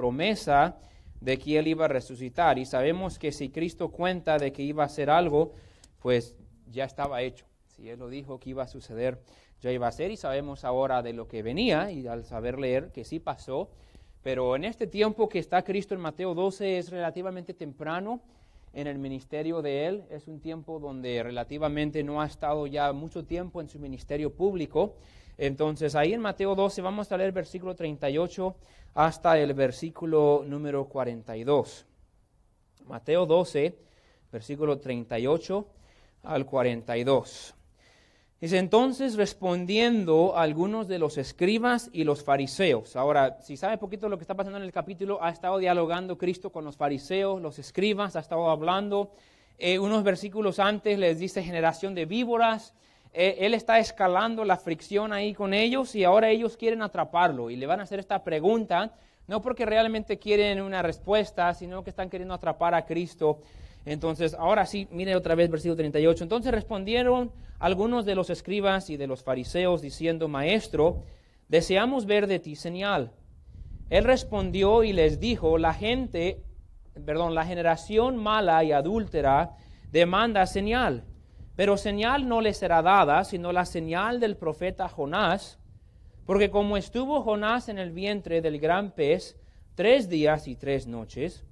promesa de que Él iba a resucitar. Y sabemos que si Cristo cuenta de que iba a hacer algo, pues ya estaba hecho. Si Él lo dijo que iba a suceder, ya iba a ser. Y sabemos ahora de lo que venía y al saber leer que sí pasó. Pero en este tiempo que está Cristo en Mateo 12 es relativamente temprano en el ministerio de Él. Es un tiempo donde relativamente no ha estado ya mucho tiempo en su ministerio público. Entonces, ahí en Mateo 12 vamos a leer versículo 38 hasta el versículo número 42. Mateo 12, versículo 38 al 42. Dice entonces respondiendo algunos de los escribas y los fariseos. Ahora, si sabe poquito lo que está pasando en el capítulo, ha estado dialogando Cristo con los fariseos, los escribas, ha estado hablando. Eh, unos versículos antes les dice generación de víboras, eh, él está escalando la fricción ahí con ellos y ahora ellos quieren atraparlo y le van a hacer esta pregunta, no porque realmente quieren una respuesta, sino que están queriendo atrapar a Cristo. Entonces, ahora sí, mire otra vez versículo 38. Entonces respondieron algunos de los escribas y de los fariseos diciendo, Maestro, deseamos ver de ti señal. Él respondió y les dijo, la gente, perdón, la generación mala y adúltera demanda señal pero señal no le será dada, sino la señal del profeta Jonás, porque como estuvo Jonás en el vientre del gran pez tres días y tres noches,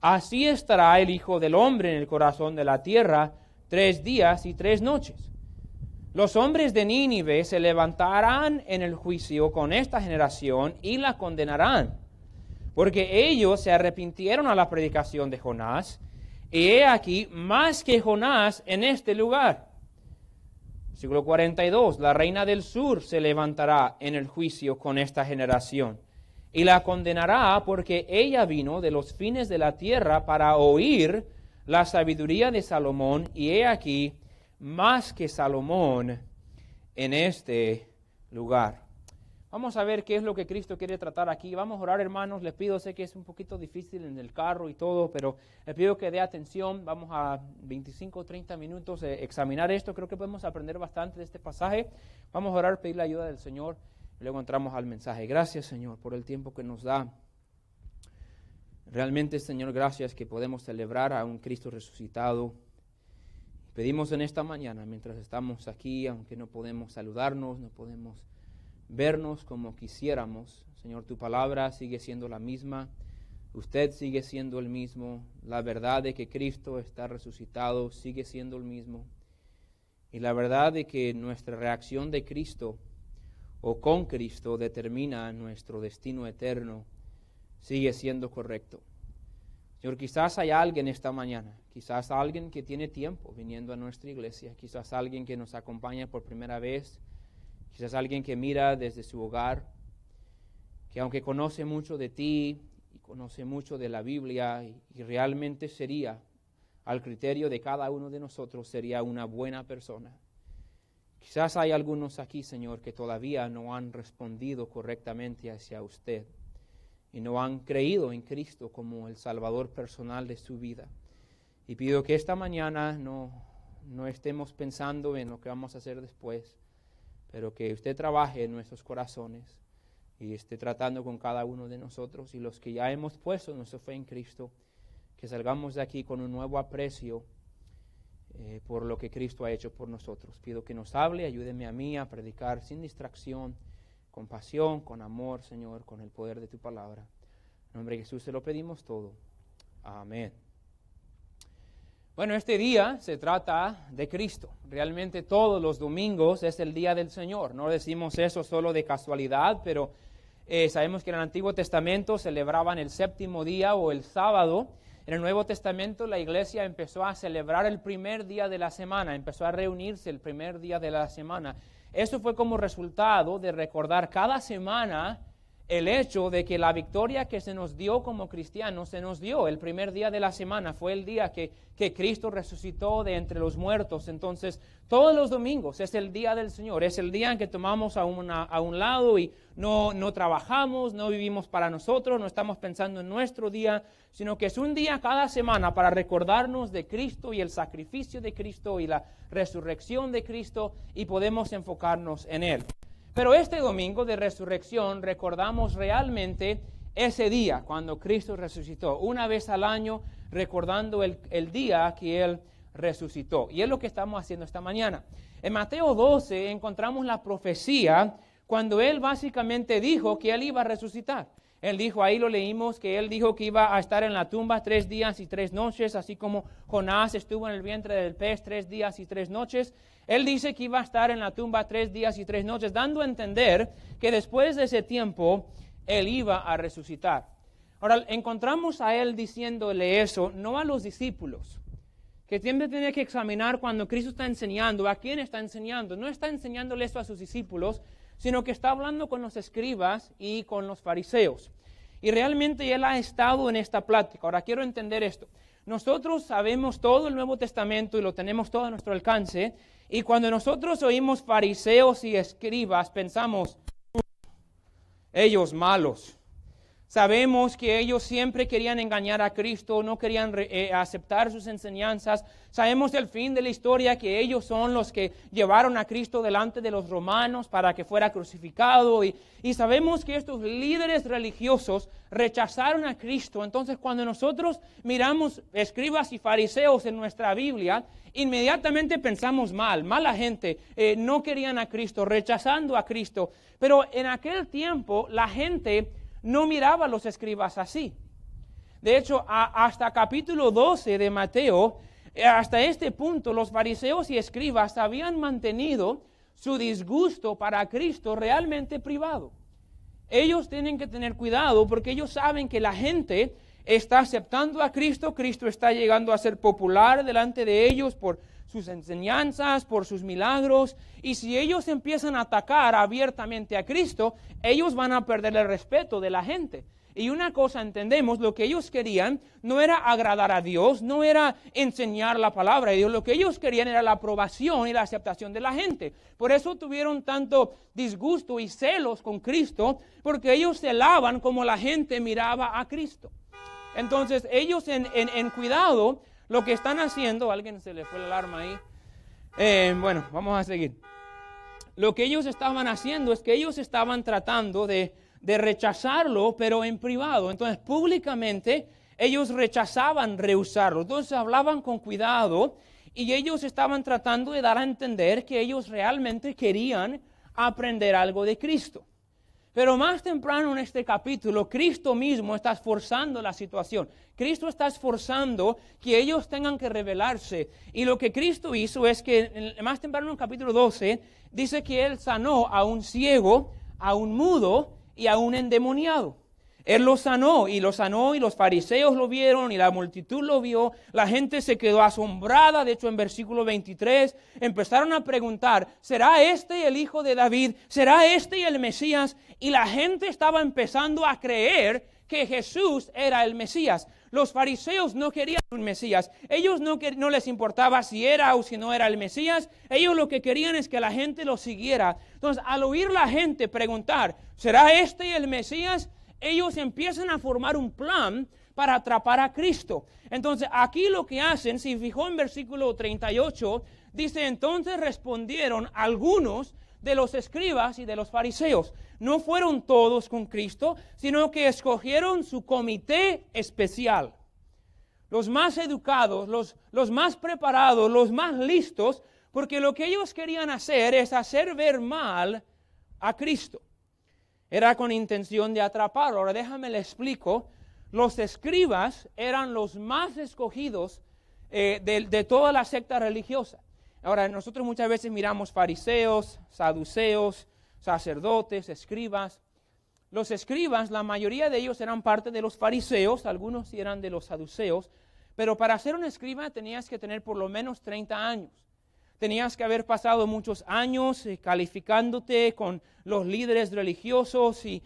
así estará el Hijo del Hombre en el corazón de la tierra tres días y tres noches. Los hombres de Nínive se levantarán en el juicio con esta generación y la condenarán, porque ellos se arrepintieron a la predicación de Jonás, y he aquí más que Jonás en este lugar. siglo 42, la reina del sur se levantará en el juicio con esta generación y la condenará porque ella vino de los fines de la tierra para oír la sabiduría de Salomón y he aquí más que Salomón en este lugar. Vamos a ver qué es lo que Cristo quiere tratar aquí. Vamos a orar, hermanos. Les pido, sé que es un poquito difícil en el carro y todo, pero les pido que dé atención. Vamos a 25 o 30 minutos eh, examinar esto. Creo que podemos aprender bastante de este pasaje. Vamos a orar, pedir la ayuda del Señor luego entramos al mensaje. Gracias, Señor, por el tiempo que nos da. Realmente, Señor, gracias que podemos celebrar a un Cristo resucitado. Pedimos en esta mañana, mientras estamos aquí, aunque no podemos saludarnos, no podemos vernos como quisiéramos. Señor, tu palabra sigue siendo la misma, usted sigue siendo el mismo, la verdad de que Cristo está resucitado sigue siendo el mismo, y la verdad de que nuestra reacción de Cristo o con Cristo determina nuestro destino eterno sigue siendo correcto. Señor, quizás hay alguien esta mañana, quizás alguien que tiene tiempo viniendo a nuestra iglesia, quizás alguien que nos acompaña por primera vez, Quizás alguien que mira desde su hogar, que aunque conoce mucho de ti y conoce mucho de la Biblia y, realmente sería, al criterio de cada uno de nosotros, sería una buena persona. Quizás hay algunos aquí, Señor, que todavía no han respondido correctamente hacia usted y no han creído en Cristo como el Salvador personal de su vida. Y pido que esta mañana no, no estemos pensando en lo que vamos a hacer después, pero que usted trabaje en nuestros corazones y esté tratando con cada uno de nosotros y los que ya hemos puesto nuestro fe en Cristo, que salgamos de aquí con un nuevo aprecio eh, por lo que Cristo ha hecho por nosotros. Pido que nos hable, ayúdeme a mí a predicar sin distracción, con pasión, con amor, Señor, con el poder de tu palabra. En nombre de Jesús se lo pedimos todo. Amén. Bueno, este día se trata de Cristo. Realmente todos los domingos es el día del Señor. No decimos eso solo de casualidad, pero eh, sabemos que en el Antiguo Testamento celebraban el séptimo día o el sábado. En el Nuevo Testamento la iglesia empezó a celebrar el primer día de la semana, empezó a reunirse el primer día de la semana. Eso fue como resultado de recordar cada semana el hecho de que la victoria que se nos dio como cristianos se nos dio. El primer día de la semana fue el día que, Cristo resucitó de entre los muertos. Entonces, todos los domingos es el día del Señor, es el día en que tomamos a, una, a un lado y no, no trabajamos, no vivimos para nosotros, no estamos pensando en nuestro día, sino que es un día cada semana para recordarnos de Cristo y el sacrificio de Cristo y la resurrección de Cristo y podemos enfocarnos en Él. Pero este domingo de resurrección recordamos realmente ese día cuando Cristo resucitó, una vez al año recordando el, día que Él resucitó. Y es lo que estamos haciendo esta mañana. En Mateo 12 encontramos la profecía cuando Él básicamente dijo que Él iba a resucitar. Él dijo, ahí lo leímos, que él dijo que iba a estar en la tumba tres días y tres noches, así como Jonás estuvo en el vientre del pez tres días y tres noches. Él dice que iba a estar en la tumba tres días y tres noches, dando a entender que después de ese tiempo él iba a resucitar. Ahora, encontramos a él diciéndole eso, no a los discípulos, que siempre tiene que examinar cuando Cristo está enseñando, a quién está enseñando. No está enseñándole eso a sus discípulos, sino que está hablando con los escribas y con los fariseos. Y realmente él ha estado en esta plática. Ahora quiero entender esto. Nosotros sabemos todo el Nuevo Testamento y lo tenemos todo a nuestro alcance. Y cuando nosotros oímos fariseos y escribas, pensamos, ellos malos, Sabemos que ellos siempre querían engañar a Cristo, no querían eh, aceptar sus enseñanzas. Sabemos el fin de la historia, que ellos son los que llevaron a Cristo delante de los romanos para que fuera crucificado. Y, y sabemos que estos líderes religiosos rechazaron a Cristo. Entonces cuando nosotros miramos escribas y fariseos en nuestra Biblia, inmediatamente pensamos mal, mala gente, eh, no querían a Cristo, rechazando a Cristo. Pero en aquel tiempo la gente no miraba a los escribas así. De hecho, hasta capítulo 12 de Mateo, eh, hasta este punto los fariseos y escribas habían mantenido su disgusto para Cristo realmente privado. Ellos tienen que tener cuidado porque ellos saben que la gente está aceptando a Cristo, Cristo está llegando a ser popular delante de ellos por sus enseñanzas, por sus milagros. Y si ellos empiezan a atacar abiertamente a Cristo, ellos van a perder el respeto de la gente. Y una cosa entendemos, lo que ellos querían no era agradar a Dios, no era enseñar la palabra de Dios, lo que ellos querían era la aprobación y la aceptación de la gente. Por eso tuvieron tanto disgusto y celos con Cristo, porque ellos celaban como la gente miraba a Cristo. Entonces ellos en, en cuidado lo que están haciendo, alguien se le fue la alarma ahí. Eh, bueno, vamos a seguir. Lo que ellos estaban haciendo es que ellos estaban tratando de, de rechazarlo, pero en privado. Entonces, públicamente, ellos rechazaban rehusarlo. Entonces, hablaban con cuidado y ellos estaban tratando de dar a entender que ellos realmente querían aprender algo de Cristo. Pero más temprano en este capítulo, Cristo mismo está esforzando la situación. Cristo está esforzando que ellos tengan que revelarse. Y lo que Cristo hizo es que más temprano en el capítulo 12 dice que Él sanó a un ciego, a un mudo y a un endemoniado. Él lo sanó y lo sanó y los fariseos lo vieron y la multitud lo vio. La gente se quedó asombrada. De hecho, en versículo 23 empezaron a preguntar, ¿será este el hijo de David? ¿Será este el Mesías? Y la gente estaba empezando a creer que Jesús era el Mesías. Los fariseos no querían un Mesías. Ellos no, no les importaba si era o si no era el Mesías. Ellos lo que querían es que la gente lo siguiera. Entonces, al oír la gente preguntar, ¿será este el Mesías? ellos empiezan a formar un plan para atrapar a Cristo. Entonces, aquí lo que hacen, si fijó en versículo 38, dice, entonces respondieron algunos de los escribas y de los fariseos. No fueron todos con Cristo, sino que escogieron su comité especial. Los más educados, los, los más preparados, los más listos, porque lo que ellos querían hacer es hacer ver mal a Cristo. Era con intención de atrapar. Ahora déjame le explico. Los escribas eran los más escogidos eh, de, de toda la secta religiosa. Ahora, nosotros muchas veces miramos fariseos, saduceos, sacerdotes, escribas. Los escribas, la mayoría de ellos eran parte de los fariseos, algunos eran de los saduceos, pero para ser un escriba tenías que tener por lo menos 30 años. Tenías que haber pasado muchos años eh, calificándote con los líderes religiosos y,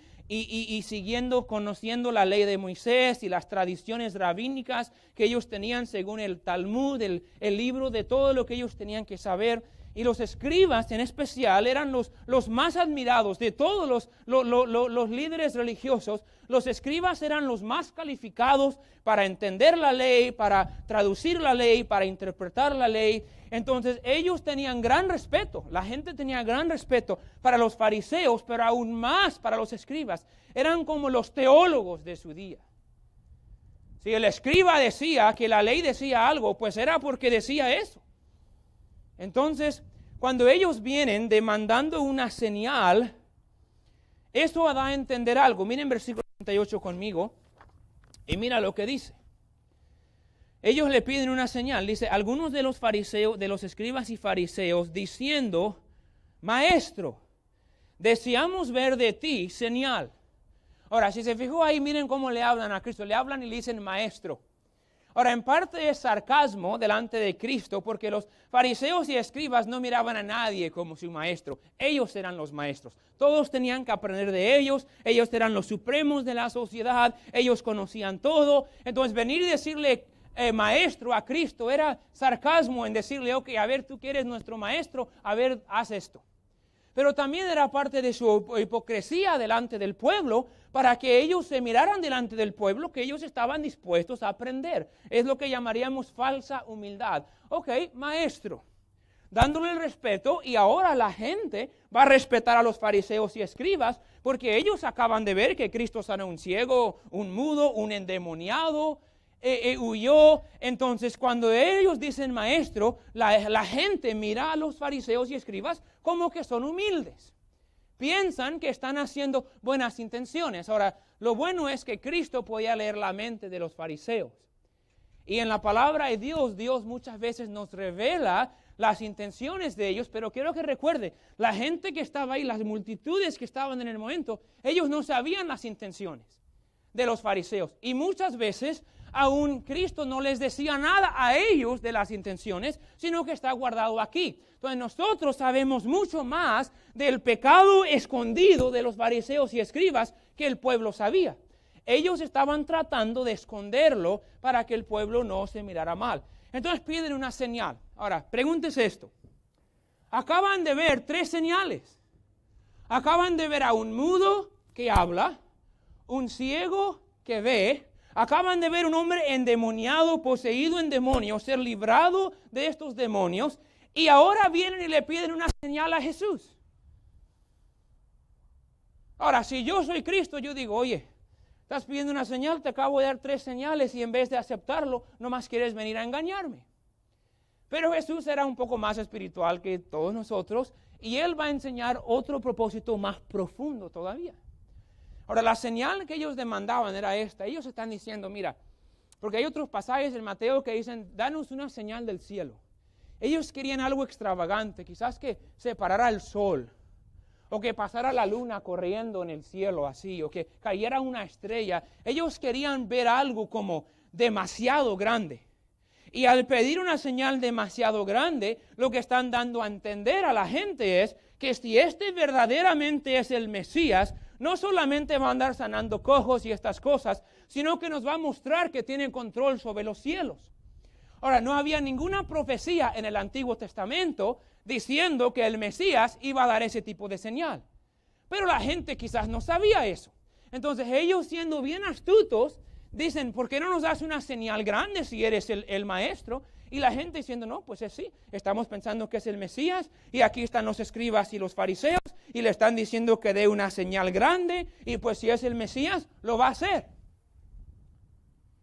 siguiendo, conociendo la ley de Moisés y las tradiciones rabínicas que ellos tenían según el Talmud, el, el libro de todo lo que ellos tenían que saber y los escribas en especial eran los, más admirados de todos los, los líderes religiosos. Los escribas eran los más calificados para entender la ley, para traducir la ley, para interpretar la ley. Entonces ellos tenían gran respeto, la gente tenía gran respeto para los fariseos, pero aún más para los escribas. Eran como los teólogos de su día. Si el escriba decía que la ley decía algo, pues era porque decía eso. Entonces, cuando ellos vienen demandando una señal, eso da a entender algo. Miren versículo 38 conmigo y mira lo que dice. Ellos le piden una señal. Dice, algunos de los fariseos, de los escribas y fariseos, diciendo, maestro, deseamos ver de ti señal. Ahora, si se fijó ahí, miren cómo le hablan a Cristo. Le hablan y le dicen maestro. Ahora, en parte es sarcasmo delante de Cristo, porque los fariseos y escribas no miraban a nadie como su maestro. Ellos eran los maestros. Todos tenían que aprender de ellos. Ellos eran los supremos de la sociedad. Ellos conocían todo. Entonces, venir y decirle eh, maestro a Cristo era sarcasmo en decirle, ok, a ver, tú que eres nuestro maestro, a ver, haz esto pero también era parte de su hipocresía delante del pueblo, para que ellos se miraran delante del pueblo, que ellos estaban dispuestos a aprender. Es lo que llamaríamos falsa humildad. Ok, maestro, dándole el respeto y ahora la gente va a respetar a los fariseos y escribas porque ellos acaban de ver que Cristo sana un ciego, un mudo, un endemoniado, eh, eh, huyó. Entonces, cuando ellos dicen maestro, la, la gente mira a los fariseos y escribas como que son humildes. Piensan que están haciendo buenas intenciones. Ahora, lo bueno es que Cristo podía leer la mente de los fariseos. Y en la palabra de Dios, Dios muchas veces nos revela las intenciones de ellos, pero quiero que recuerde, la gente que estaba ahí, las multitudes que estaban en el momento, ellos no sabían las intenciones de los fariseos. Y muchas veces aún Cristo no les decía nada a ellos de las intenciones, sino que está guardado aquí. Entonces nosotros sabemos mucho más del pecado escondido de los fariseos y escribas que el pueblo sabía. Ellos estaban tratando de esconderlo para que el pueblo no se mirara mal. Entonces piden una señal. Ahora, pregúntese esto. Acaban de ver tres señales. Acaban de ver a un mudo que habla, un ciego que ve Acaban de ver un hombre endemoniado, poseído en demonios, ser librado de estos demonios. Y ahora vienen y le piden una señal a Jesús. Ahora, si yo soy Cristo, yo digo, oye, estás pidiendo una señal, te acabo de dar tres señales y en vez de aceptarlo, nomás quieres venir a engañarme. Pero Jesús era un poco más espiritual que todos nosotros y él va a enseñar otro propósito más profundo todavía. Ahora, la señal que ellos demandaban era esta. Ellos están diciendo, mira, porque hay otros pasajes del Mateo que dicen, danos una señal del cielo. Ellos querían algo extravagante, quizás que se parara el sol, o que pasara la luna corriendo en el cielo así, o que cayera una estrella. Ellos querían ver algo como demasiado grande. Y al pedir una señal demasiado grande, lo que están dando a entender a la gente es que si este verdaderamente es el Mesías, no solamente va a andar sanando cojos y estas cosas, sino que nos va a mostrar que tiene control sobre los cielos. Ahora, no había ninguna profecía en el Antiguo Testamento diciendo que el Mesías iba a dar ese tipo de señal. Pero la gente quizás no sabía eso. Entonces ellos siendo bien astutos, dicen, ¿por qué no nos das una señal grande si eres el, el maestro? Y la gente diciendo, no, pues es sí, estamos pensando que es el Mesías, y aquí están los escribas y los fariseos, y le están diciendo que dé una señal grande, y pues si es el Mesías, lo va a hacer.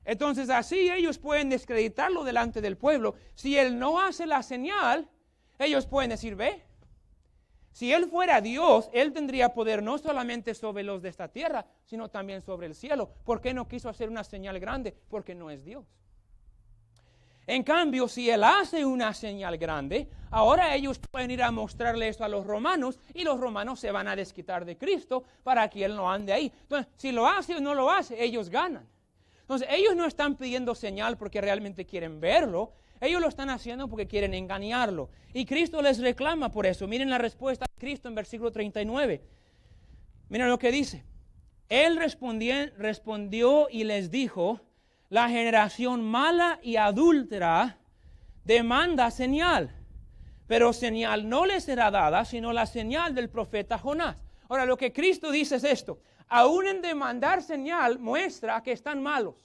Entonces así ellos pueden descreditarlo delante del pueblo. Si él no hace la señal, ellos pueden decir, ve, si Él fuera Dios, Él tendría poder no solamente sobre los de esta tierra, sino también sobre el cielo. ¿Por qué no quiso hacer una señal grande? Porque no es Dios. En cambio, si él hace una señal grande, ahora ellos pueden ir a mostrarle esto a los romanos y los romanos se van a desquitar de Cristo para que él no ande ahí. Entonces, si lo hace o no lo hace, ellos ganan. Entonces, ellos no están pidiendo señal porque realmente quieren verlo, ellos lo están haciendo porque quieren engañarlo. Y Cristo les reclama por eso. Miren la respuesta de Cristo en versículo 39. Miren lo que dice. Él respondió y les dijo, la generación mala y adúltera demanda señal, pero señal no le será dada, sino la señal del profeta Jonás. Ahora, lo que Cristo dice es esto, aún en demandar señal muestra que están malos,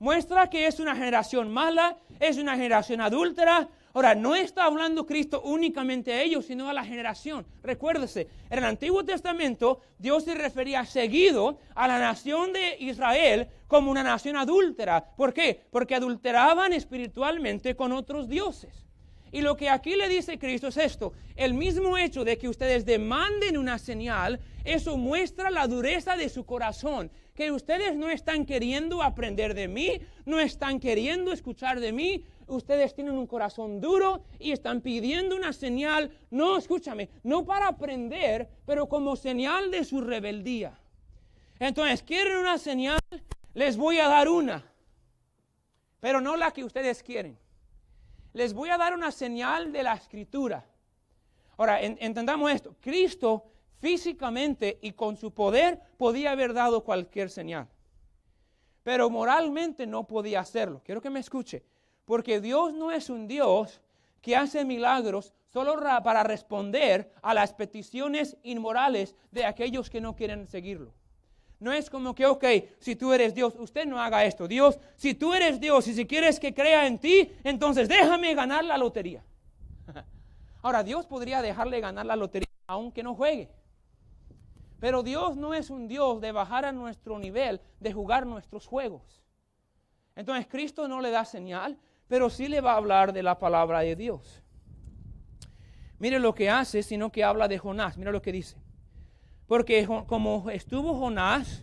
muestra que es una generación mala, es una generación adúltera, Ahora, no está hablando Cristo únicamente a ellos, sino a la generación. Recuérdese, en el Antiguo Testamento Dios se refería seguido a la nación de Israel como una nación adúltera. ¿Por qué? Porque adulteraban espiritualmente con otros dioses. Y lo que aquí le dice Cristo es esto, el mismo hecho de que ustedes demanden una señal, eso muestra la dureza de su corazón, que ustedes no están queriendo aprender de mí, no están queriendo escuchar de mí, ustedes tienen un corazón duro y están pidiendo una señal, no, escúchame, no para aprender, pero como señal de su rebeldía. Entonces, ¿quieren una señal? Les voy a dar una, pero no la que ustedes quieren. Les voy a dar una señal de la escritura. Ahora, entendamos esto. Cristo físicamente y con su poder podía haber dado cualquier señal, pero moralmente no podía hacerlo. Quiero que me escuche. Porque Dios no es un Dios que hace milagros solo para responder a las peticiones inmorales de aquellos que no quieren seguirlo. No es como que, ok, si tú eres Dios, usted no haga esto. Dios, si tú eres Dios y si quieres que crea en ti, entonces déjame ganar la lotería. Ahora, Dios podría dejarle ganar la lotería aunque no juegue. Pero Dios no es un Dios de bajar a nuestro nivel, de jugar nuestros juegos. Entonces Cristo no le da señal, pero sí le va a hablar de la palabra de Dios. Mire lo que hace, sino que habla de Jonás. Mira lo que dice. Porque como estuvo Jonás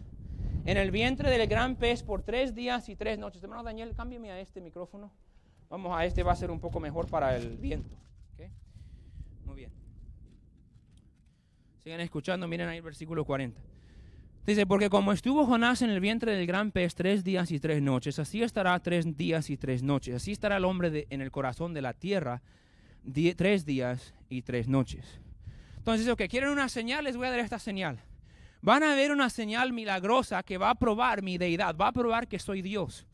en el vientre del gran pez por tres días y tres noches. Hermano Daniel, cámbiame a este micrófono. Vamos a este, va a ser un poco mejor para el viento. Muy bien. Sigan escuchando, miren ahí el versículo 40. Dice, porque como estuvo Jonás en el vientre del gran pez tres días y tres noches, así estará tres días y tres noches, así estará el hombre en el corazón de la tierra tres días y tres noches. Entonces, que quieren una señal, les voy a dar esta señal. Van a ver una señal milagrosa que va a probar mi deidad, va a probar que soy Dios.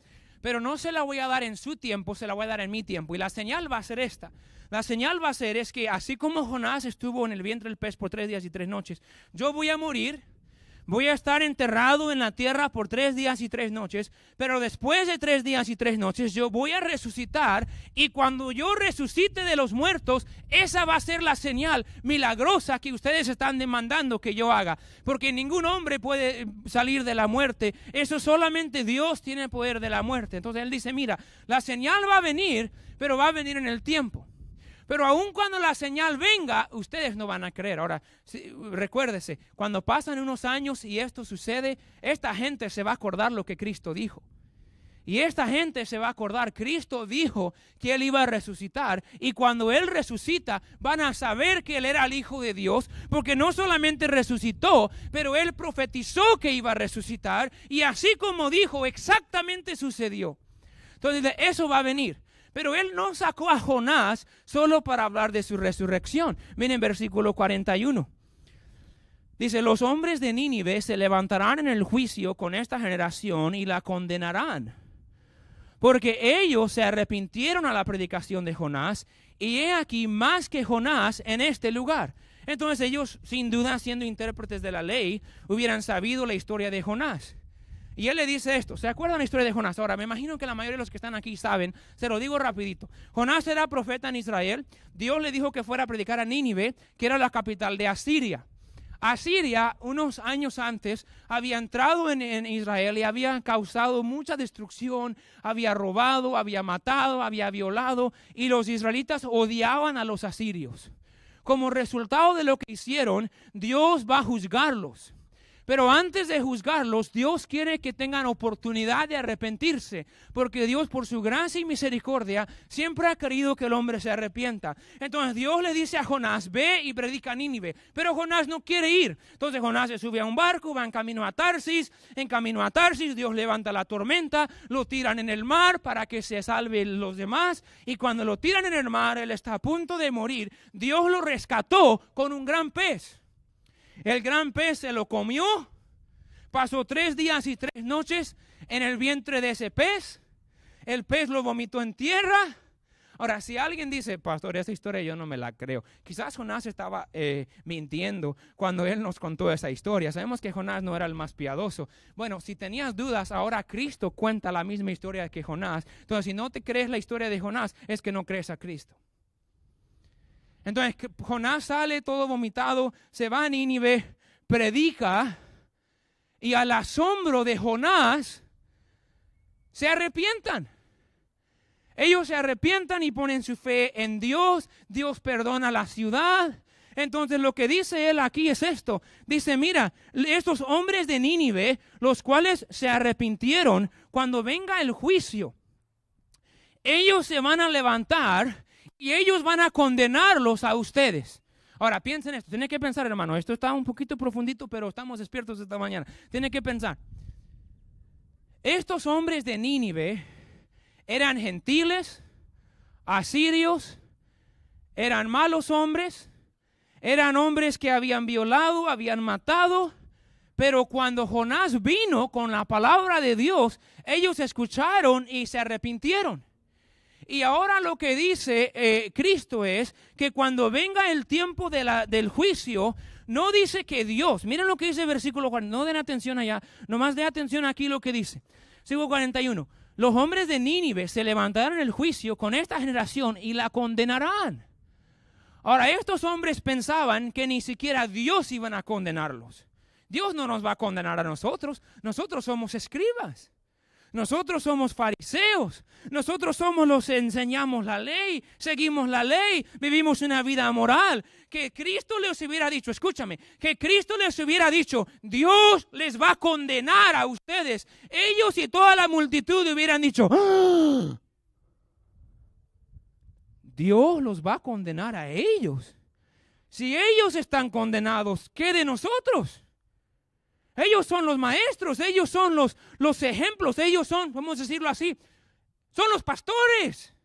Pero no se la voy a dar en su tiempo, se la voy a dar en mi tiempo. Y la señal va a ser esta. La señal va a ser es que así como Jonás estuvo en el vientre del pez por tres días y tres noches, yo voy a morir voy a estar enterrado en la tierra por tres días y tres noches, pero después de tres días y tres noches yo voy a resucitar y cuando yo resucite de los muertos, esa va a ser la señal milagrosa que ustedes están demandando que yo haga, porque ningún hombre puede eh, salir de la muerte, eso solamente Dios tiene el poder de la muerte. Entonces él dice, mira, la señal va a venir, pero va a venir en el tiempo. Pero aun cuando la señal venga, ustedes no van a creer. Ahora, recuérdese, cuando pasan unos años y esto sucede, esta gente se va a acordar lo que Cristo dijo. Y esta gente se va a acordar, Cristo dijo que Él iba a resucitar. Y cuando Él resucita, van a saber que Él era el Hijo de Dios, porque no solamente resucitó, pero Él profetizó que iba a resucitar. Y así como dijo, exactamente sucedió. Entonces, eso va a venir. Pero él no sacó a Jonás solo para hablar de su resurrección. Miren versículo 41. Dice, los hombres de Nínive se levantarán en el juicio con esta generación y la condenarán. Porque ellos se arrepintieron a la predicación de Jonás y he aquí más que Jonás en este lugar. Entonces ellos, sin duda, siendo intérpretes de la ley, hubieran sabido la historia de Jonás. Y él le dice esto, ¿se acuerdan la historia de Jonás? Ahora, me imagino que la mayoría de los que están aquí saben, se lo digo rapidito. Jonás era profeta en Israel, Dios le dijo que fuera a predicar a Nínive, que era la capital de Asiria. Asiria, unos años antes, había entrado en, en, Israel y había causado mucha destrucción, había robado, había matado, había violado, y los israelitas odiaban a los asirios. Como resultado de lo que hicieron, Dios va a juzgarlos. Pero antes de juzgarlos, Dios quiere que tengan oportunidad de arrepentirse, porque Dios por su gracia y misericordia siempre ha querido que el hombre se arrepienta. Entonces Dios le dice a Jonás, ve y predica a Nínive, pero Jonás no quiere ir. Entonces Jonás se sube a un barco, va en camino a Tarsis, en camino a Tarsis Dios levanta la tormenta, lo tiran en el mar para que se salven los demás, y cuando lo tiran en el mar, él está a punto de morir. Dios lo rescató con un gran pez. El gran pez se lo comió. Pasó tres días y tres noches en el vientre de ese pez. El pez lo vomitó en tierra. Ahora, si alguien dice, pastor, esa historia yo no me la creo. Quizás Jonás estaba eh, mintiendo cuando él nos contó esa historia. Sabemos que Jonás no era el más piadoso. Bueno, si tenías dudas, ahora Cristo cuenta la misma historia que Jonás. Entonces, si no te crees la historia de Jonás, es que no crees a Cristo. Entonces Jonás sale todo vomitado, se va a Nínive, predica y al asombro de Jonás se arrepientan. Ellos se arrepientan y ponen su fe en Dios. Dios perdona la ciudad. Entonces lo que dice él aquí es esto. Dice, mira, estos hombres de Nínive, los cuales se arrepintieron, cuando venga el juicio, ellos se van a levantar y ellos van a condenarlos a ustedes. Ahora, piensen esto. Tienen que pensar, hermano. Esto está un poquito profundito, pero estamos despiertos esta mañana. Tienen que pensar. Estos hombres de Nínive eran gentiles, asirios, eran malos hombres, eran hombres que habían violado, habían matado. Pero cuando Jonás vino con la palabra de Dios, ellos escucharon y se arrepintieron. Y ahora lo que dice eh, Cristo es que cuando venga el tiempo del juicio, no dice que Dios, miren lo que dice el versículo 40, no den atención allá, nomás den atención aquí lo que dice. Sigo 41. Los hombres de Nínive se levantarán en el juicio con esta generación y la condenarán. Ahora, estos hombres pensaban que ni siquiera Dios iban a condenarlos. Dios no nos va a condenar a nosotros, nosotros somos escribas. Nosotros somos fariseos. Nosotros somos los que enseñamos la ley, seguimos la ley, vivimos una vida moral. Que Cristo les hubiera dicho, escúchame, que Cristo les hubiera dicho, Dios les va a condenar a ustedes. Ellos y toda la multitud hubieran dicho, ¡Ah!". Dios los va a condenar a ellos. Si ellos están condenados, ¿qué de nosotros? Ellos son los maestros, ellos son los, los ejemplos, ellos son, vamos a decirlo así, son los pastores.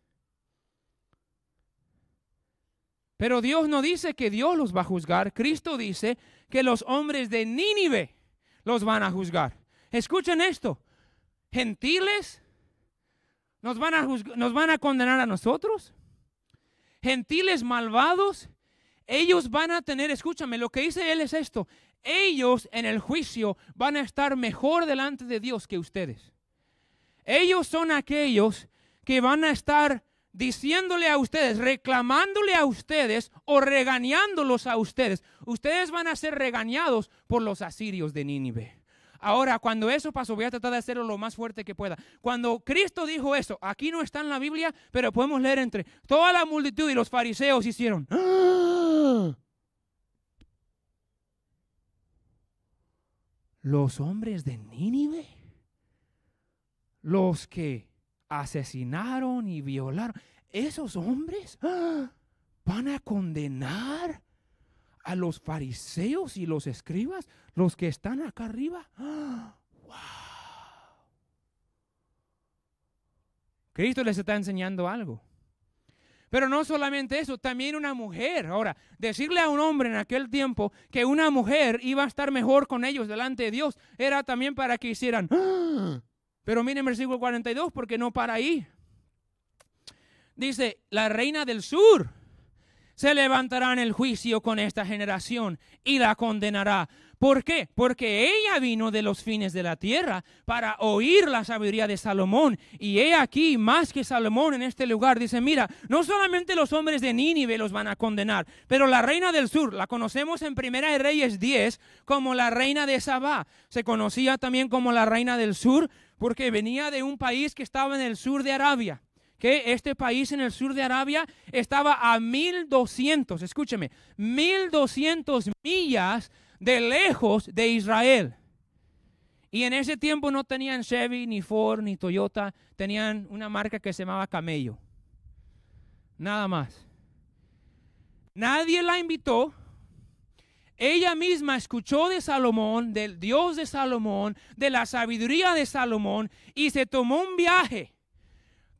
Pero Dios no dice que Dios los va a juzgar. Cristo dice que los hombres de Nínive los van a juzgar. Escuchen esto. Gentiles nos van a, nos van a condenar a nosotros. Gentiles malvados ellos van a tener, escúchame, lo que dice él es esto, ellos en el juicio van a estar mejor delante de Dios que ustedes. Ellos son aquellos que van a estar diciéndole a ustedes, reclamándole a ustedes o regañándolos a ustedes. Ustedes van a ser regañados por los asirios de Nínive. Ahora, cuando eso pasó, voy a tratar de hacerlo lo más fuerte que pueda. Cuando Cristo dijo eso, aquí no está en la Biblia, pero podemos leer entre toda la multitud y los fariseos hicieron. ¡Ah! los hombres de Nínive, los que asesinaron y violaron, esos hombres ¡ah! van a condenar a los fariseos y los escribas, los que están acá arriba. ¡Wow! ¡Ah! Cristo les está enseñando algo. Pero no solamente eso, también una mujer. Ahora, decirle a un hombre en aquel tiempo que una mujer iba a estar mejor con ellos delante de Dios era también para que hicieran. ¡Ah! Pero miren versículo 42 porque no para ahí. Dice, la reina del sur se levantará en el juicio con esta generación y la condenará, ¿Por qué? Porque ella vino de los fines de la tierra para oír la sabiduría de Salomón. Y he aquí, más que Salomón en este lugar, dice, mira, no solamente los hombres de Nínive los van a condenar, pero la reina del sur, la conocemos en Primera de Reyes 10 como la reina de Sabá. Se conocía también como la reina del sur porque venía de un país que estaba en el sur de Arabia que este país en el sur de Arabia estaba a 1200, escúcheme, 1200 millas de lejos de Israel. Y en ese tiempo no tenían Chevy, ni Ford, ni Toyota, tenían una marca que se llamaba Camello. Nada más. Nadie la invitó. Ella misma escuchó de Salomón, del Dios de Salomón, de la sabiduría de Salomón, y se tomó un viaje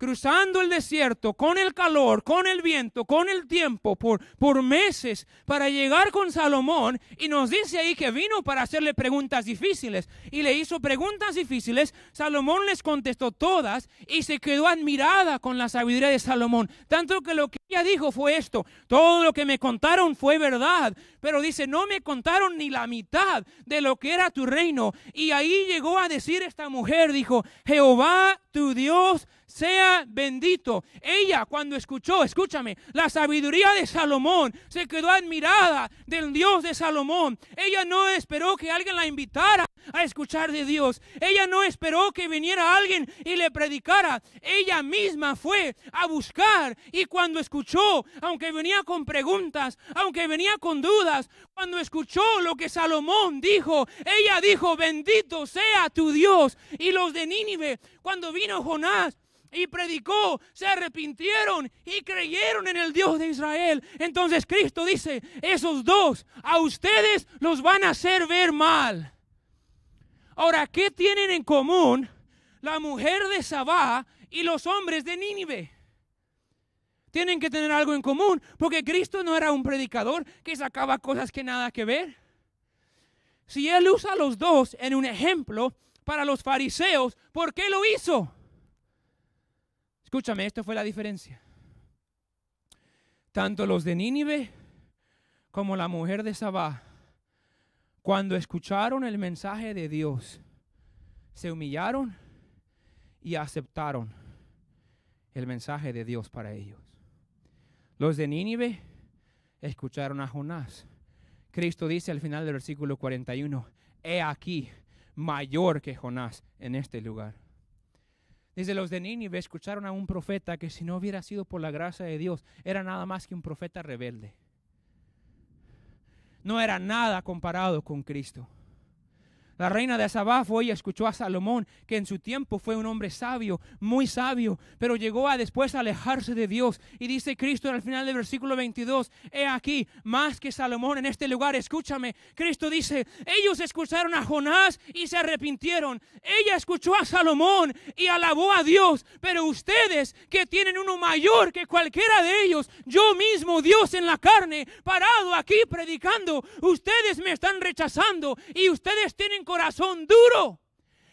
cruzando el desierto, con el calor, con el viento, con el tiempo, por, por meses, para llegar con Salomón. Y nos dice ahí que vino para hacerle preguntas difíciles. Y le hizo preguntas difíciles. Salomón les contestó todas y se quedó admirada con la sabiduría de Salomón. Tanto que lo que ella dijo fue esto. Todo lo que me contaron fue verdad. Pero dice, no me contaron ni la mitad de lo que era tu reino. Y ahí llegó a decir esta mujer, dijo, Jehová tu Dios sea bendito. Ella cuando escuchó, escúchame, la sabiduría de Salomón, se quedó admirada del Dios de Salomón. Ella no esperó que alguien la invitara a escuchar de Dios. Ella no esperó que viniera alguien y le predicara. Ella misma fue a buscar y cuando escuchó, aunque venía con preguntas, aunque venía con dudas, cuando escuchó lo que Salomón dijo, ella dijo, bendito sea tu Dios. Y los de Nínive, cuando vino Jonás, y predicó, se arrepintieron y creyeron en el Dios de Israel. Entonces Cristo dice, esos dos a ustedes los van a hacer ver mal. Ahora, ¿qué tienen en común la mujer de Sabá y los hombres de Nínive? Tienen que tener algo en común, porque Cristo no era un predicador que sacaba cosas que nada que ver. Si Él usa los dos en un ejemplo para los fariseos, ¿por qué lo hizo? Escúchame, esto fue la diferencia. Tanto los de Nínive como la mujer de Sabá, cuando escucharon el mensaje de Dios, se humillaron y aceptaron el mensaje de Dios para ellos. Los de Nínive escucharon a Jonás. Cristo dice al final del versículo 41, he aquí mayor que Jonás en este lugar. Desde los de Nínive escucharon a un profeta que si no hubiera sido por la gracia de Dios, era nada más que un profeta rebelde. No era nada comparado con Cristo. La reina de Asabafo, fue y escuchó a Salomón, que en su tiempo fue un hombre sabio, muy sabio, pero llegó a después alejarse de Dios. Y dice Cristo al final del versículo 22, he aquí, más que Salomón en este lugar, escúchame. Cristo dice, ellos escucharon a Jonás y se arrepintieron. Ella escuchó a Salomón y alabó a Dios, pero ustedes que tienen uno mayor que cualquiera de ellos, yo mismo Dios en la carne, parado aquí predicando, ustedes me están rechazando y ustedes tienen corazón duro.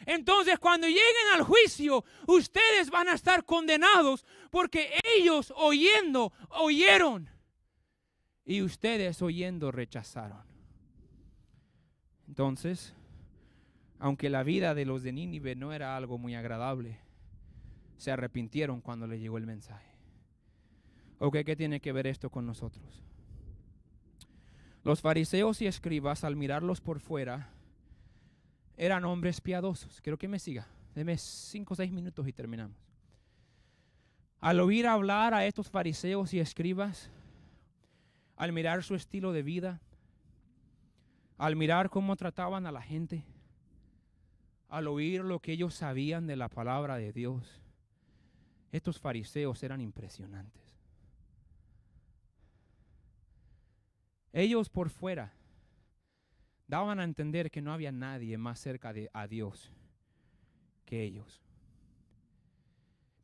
Entonces cuando lleguen al juicio, ustedes van a estar condenados porque ellos oyendo, oyeron. Y ustedes oyendo rechazaron. Entonces, aunque la vida de los de Nínive no era algo muy agradable, se arrepintieron cuando les llegó el mensaje. Ok, ¿qué tiene que ver esto con nosotros? Los fariseos y escribas, al mirarlos por fuera, eran hombres piadosos. Quiero que me siga. Deme cinco o seis minutos y terminamos. Al oír hablar a estos fariseos y escribas, al mirar su estilo de vida, al mirar cómo trataban a la gente, al oír lo que ellos sabían de la palabra de Dios, estos fariseos eran impresionantes. Ellos por fuera daban a entender que no había nadie más cerca de Dios que ellos.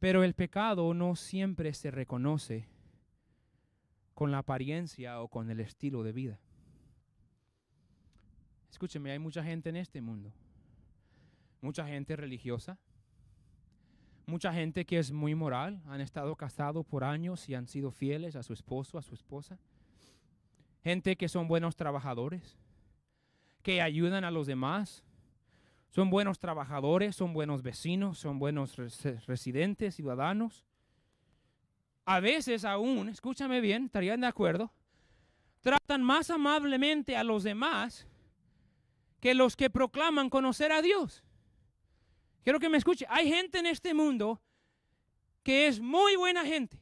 Pero el pecado no siempre se reconoce con la apariencia o con el estilo de vida. Escúcheme, hay mucha gente en este mundo, mucha gente religiosa, mucha gente que es muy moral, han estado casados por años y han sido fieles a su esposo, a su esposa, gente que son buenos trabajadores, que ayudan a los demás, son buenos trabajadores, son buenos vecinos, son buenos residentes, ciudadanos. A veces aún, escúchame bien, estarían de acuerdo, tratan más amablemente a los demás que los que proclaman conocer a Dios. Quiero que me escuche. Hay gente en este mundo que es muy buena gente.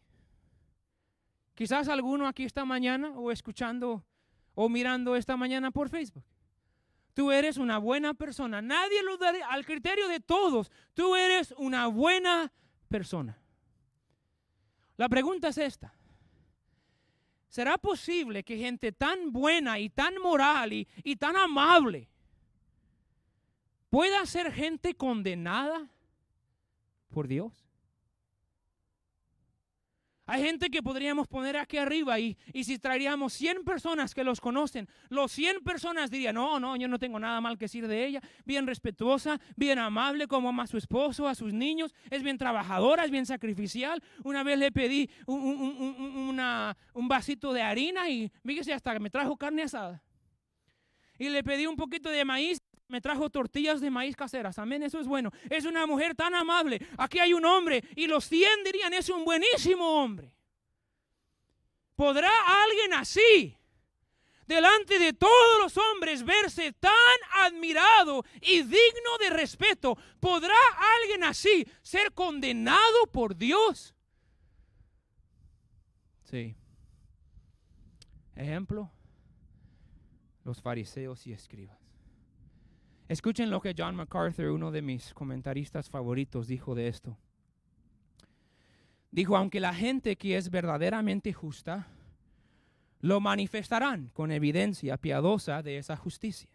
Quizás alguno aquí esta mañana o escuchando o mirando esta mañana por Facebook. Tú eres una buena persona. Nadie lo dará al criterio de todos. Tú eres una buena persona. La pregunta es esta. ¿Será posible que gente tan buena y tan moral y, y tan amable pueda ser gente condenada por Dios? Hay gente que podríamos poner aquí arriba y, y si traeríamos 100 personas que los conocen, los 100 personas dirían, no, no, yo no tengo nada mal que decir de ella, bien respetuosa, bien amable, como ama a su esposo, a sus niños, es bien trabajadora, es bien sacrificial. Una vez le pedí un, un vasito de harina y fíjese, hasta que me trajo carne asada. Y le pedí un poquito de maíz me trajo tortillas de maíz caseras. Amén, eso es bueno. Es una mujer tan amable. Aquí hay un hombre y los 100 dirían, es un buenísimo hombre. ¿Podrá alguien así, delante de todos los hombres, verse tan admirado y digno de respeto? ¿Podrá alguien así ser condenado por Dios? Sí. Ejemplo, los fariseos y escribas. Escuchen lo que John MacArthur, uno de mis comentaristas favoritos, dijo de esto. Dijo, aunque la gente que es verdaderamente justa, lo manifestarán con evidencia piadosa de esa justicia.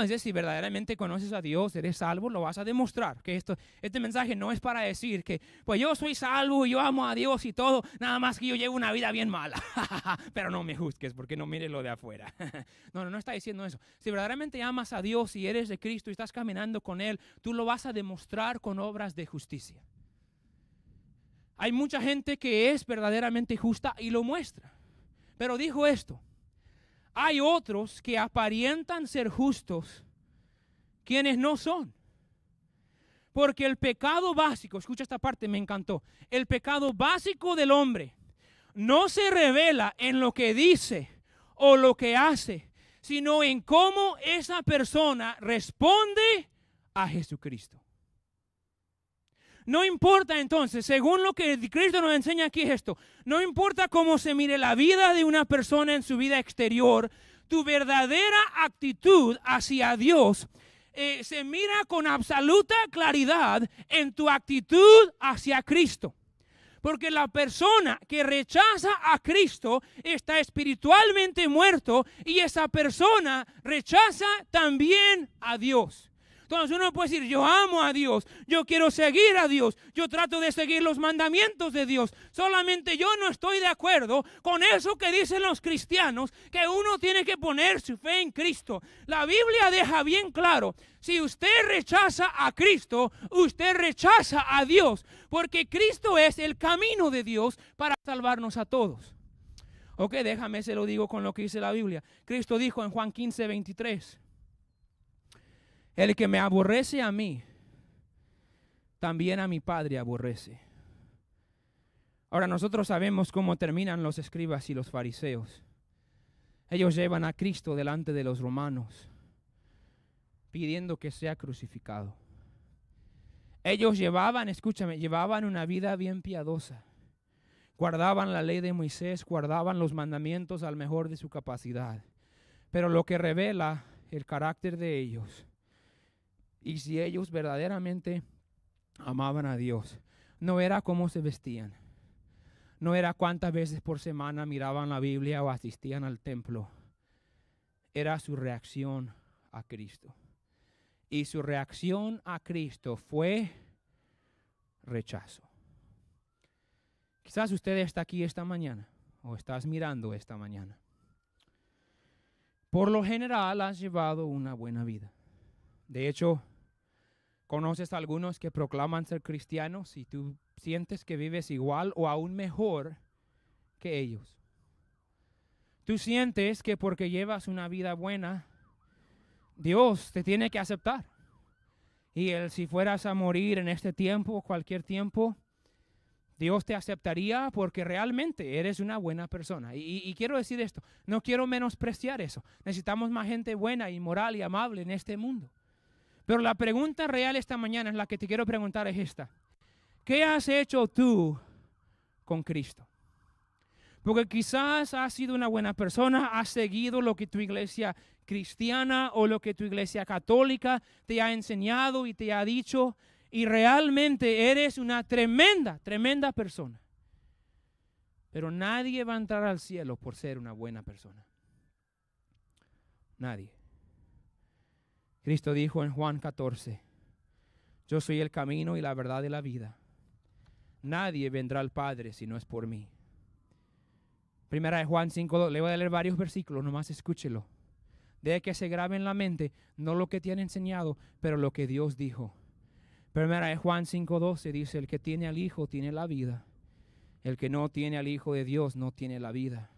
Entonces, si verdaderamente conoces a Dios, eres salvo, lo vas a demostrar. Que esto, este mensaje no es para decir que, pues yo soy salvo, y yo amo a Dios y todo, nada más que yo llevo una vida bien mala. Pero no me juzgues porque no mires lo de afuera. no, no, no está diciendo eso. Si verdaderamente amas a Dios y eres de Cristo y estás caminando con Él, tú lo vas a demostrar con obras de justicia. Hay mucha gente que es verdaderamente justa y lo muestra. Pero dijo esto, hay otros que aparentan ser justos, quienes no son. Porque el pecado básico, escucha esta parte, me encantó, el pecado básico del hombre no se revela en lo que dice o lo que hace, sino en cómo esa persona responde a Jesucristo. No importa entonces, según lo que Cristo nos enseña aquí esto, no importa cómo se mire la vida de una persona en su vida exterior, tu verdadera actitud hacia Dios eh, se mira con absoluta claridad en tu actitud hacia Cristo. Porque la persona que rechaza a Cristo está espiritualmente muerto y esa persona rechaza también a Dios. Entonces uno puede decir, yo amo a Dios, yo quiero seguir a Dios, yo trato de seguir los mandamientos de Dios. Solamente yo no estoy de acuerdo con eso que dicen los cristianos, que uno tiene que poner su fe en Cristo. La Biblia deja bien claro, si usted rechaza a Cristo, usted rechaza a Dios, porque Cristo es el camino de Dios para salvarnos a todos. Ok, déjame, se lo digo con lo que dice la Biblia. Cristo dijo en Juan 15, 23. El que me aborrece a mí, también a mi Padre aborrece. Ahora nosotros sabemos cómo terminan los escribas y los fariseos. Ellos llevan a Cristo delante de los romanos, pidiendo que sea crucificado. Ellos llevaban, escúchame, llevaban una vida bien piadosa. Guardaban la ley de Moisés, guardaban los mandamientos al mejor de su capacidad. Pero lo que revela el carácter de ellos y si ellos verdaderamente amaban a Dios, no era cómo se vestían, no era cuántas veces por semana miraban la Biblia o asistían al templo, era su reacción a Cristo. Y su reacción a Cristo fue rechazo. Quizás usted está aquí esta mañana o estás mirando esta mañana. Por lo general has llevado una buena vida. De hecho, ¿Conoces a algunos que proclaman ser cristianos y tú sientes que vives igual o aún mejor que ellos? Tú sientes que porque llevas una vida buena, Dios te tiene que aceptar. Y él, si fueras a morir en este tiempo, o cualquier tiempo, Dios te aceptaría porque realmente eres una buena persona. y, quiero decir esto, no quiero menospreciar eso. Necesitamos más gente buena y moral y amable en este mundo. Pero la pregunta real esta mañana es la que te quiero preguntar es esta. ¿Qué has hecho tú con Cristo? Porque quizás has sido una buena persona, has seguido lo que tu iglesia cristiana o lo que tu iglesia católica te ha enseñado y te ha dicho, y realmente eres una tremenda, tremenda persona. Pero nadie va a entrar al cielo por ser una buena persona. Nadie. Cristo dijo en Juan 14, yo soy el camino y la verdad de la vida. Nadie vendrá al Padre si no es por mí. Primera de Juan 5, le voy a leer varios versículos, nomás escúchelo. De que se grabe en la mente, no lo que tiene enseñado, pero lo que Dios dijo. Primera de Juan 12 dice, el que tiene al Hijo tiene la vida. El que no tiene al Hijo de Dios no tiene la vida.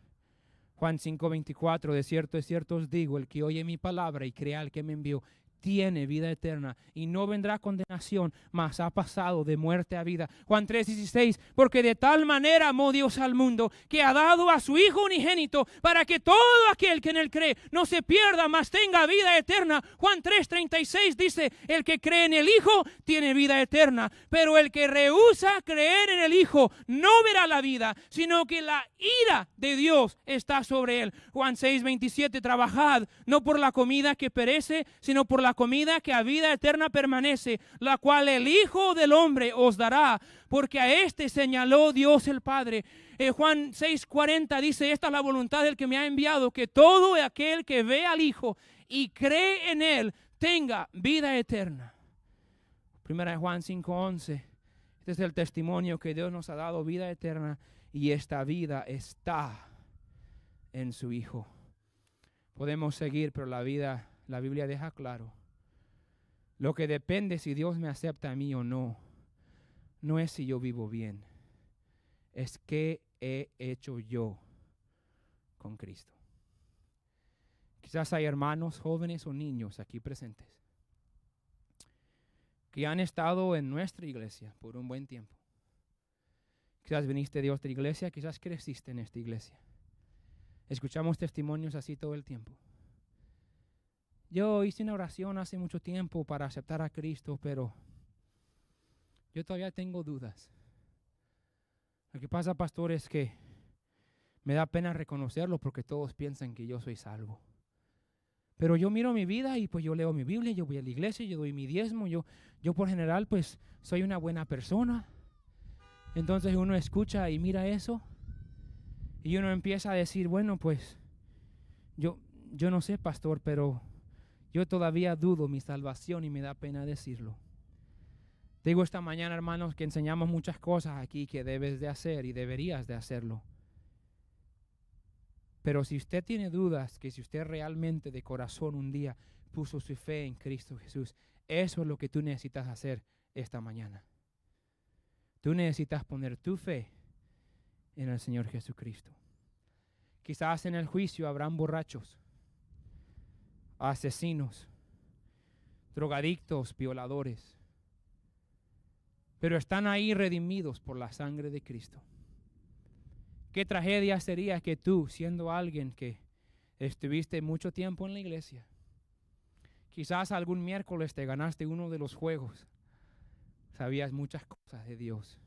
Juan 5:24, de cierto, es cierto os digo, el que oye mi palabra y crea al que me envió, tiene vida eterna y no vendrá condenación, mas ha pasado de muerte a vida. Juan 3:16, porque de tal manera amó Dios al mundo que ha dado a su Hijo unigénito para que todo aquel que en él cree no se pierda, mas tenga vida eterna. Juan 3:36 dice, el que cree en el Hijo tiene vida eterna, pero el que rehúsa creer en el Hijo no verá la vida, sino que la ira de Dios está sobre él. Juan 6:27, trabajad no por la comida que perece, sino por la la comida que a vida eterna permanece, la cual el Hijo del Hombre os dará, porque a este señaló Dios el Padre. En eh, Juan 6:40 dice, esta es la voluntad del que me ha enviado, que todo aquel que ve al Hijo y cree en Él tenga vida eterna. Primera de Juan 5:11. Este es el testimonio que Dios nos ha dado, vida eterna, y esta vida está en su Hijo. Podemos seguir, pero la vida, la Biblia deja claro lo que depende si Dios me acepta a mí o no, no es si yo vivo bien, es qué he hecho yo con Cristo. Quizás hay hermanos jóvenes o niños aquí presentes que han estado en nuestra iglesia por un buen tiempo. Quizás viniste de otra iglesia, quizás creciste en esta iglesia. Escuchamos testimonios así todo el tiempo. Yo hice una oración hace mucho tiempo para aceptar a Cristo, pero yo todavía tengo dudas. Lo que pasa, pastor, es que me da pena reconocerlo porque todos piensan que yo soy salvo. Pero yo miro mi vida y pues yo leo mi Biblia, yo voy a la iglesia, yo doy mi diezmo, yo, yo por general pues soy una buena persona. Entonces uno escucha y mira eso y uno empieza a decir, bueno pues yo, yo no sé pastor, pero yo todavía dudo mi salvación y me da pena decirlo. digo esta mañana, hermanos, que enseñamos muchas cosas aquí que debes de hacer y deberías de hacerlo. Pero si usted tiene dudas, que si usted realmente de corazón un día puso su fe en Cristo Jesús, eso es lo que tú necesitas hacer esta mañana. Tú necesitas poner tu fe en el Señor Jesucristo. Quizás en el juicio habrán borrachos asesinos, drogadictos, violadores. Pero están ahí redimidos por la sangre de Cristo. Qué tragedia sería que tú, siendo alguien que estuviste mucho tiempo en la iglesia, quizás algún miércoles te ganaste uno de los juegos, sabías muchas cosas de Dios,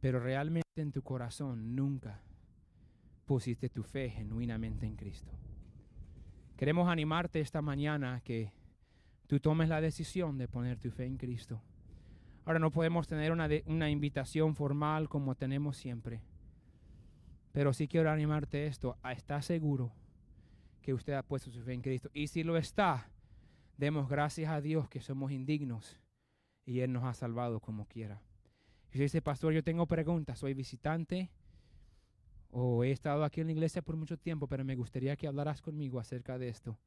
pero realmente en tu corazón nunca pusiste tu fe genuinamente en Cristo. Queremos animarte esta mañana a que tú tomes la decisión de poner tu fe en Cristo. Ahora no podemos tener una, una invitación formal como tenemos siempre, pero sí quiero animarte esto, a ah, estar seguro que usted ha puesto su fe en Cristo. Y si lo está, demos gracias a Dios que somos indignos y Él nos ha salvado como quiera. Y dice, pastor, yo tengo preguntas, soy visitante, o he estado aquí en la iglesia por mucho tiempo, pero me gustaría que hablaras conmigo acerca de esto.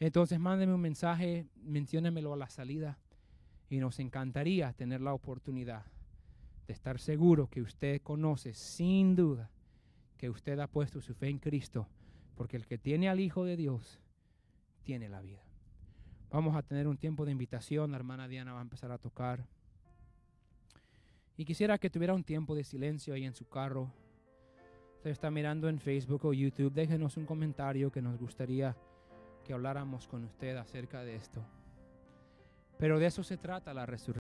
Entonces mándeme un mensaje, menciónemelo a la salida y nos encantaría tener la oportunidad de estar seguro que usted conoce sin duda que usted ha puesto su fe en Cristo, porque el que tiene al Hijo de Dios tiene la vida. Vamos a tener un tiempo de invitación, la hermana Diana va a empezar a tocar. Y quisiera que tuviera un tiempo de silencio ahí en su carro usted está mirando en Facebook o YouTube, déjenos un comentario que nos gustaría que habláramos con usted acerca de esto. Pero de eso se trata la resurrección.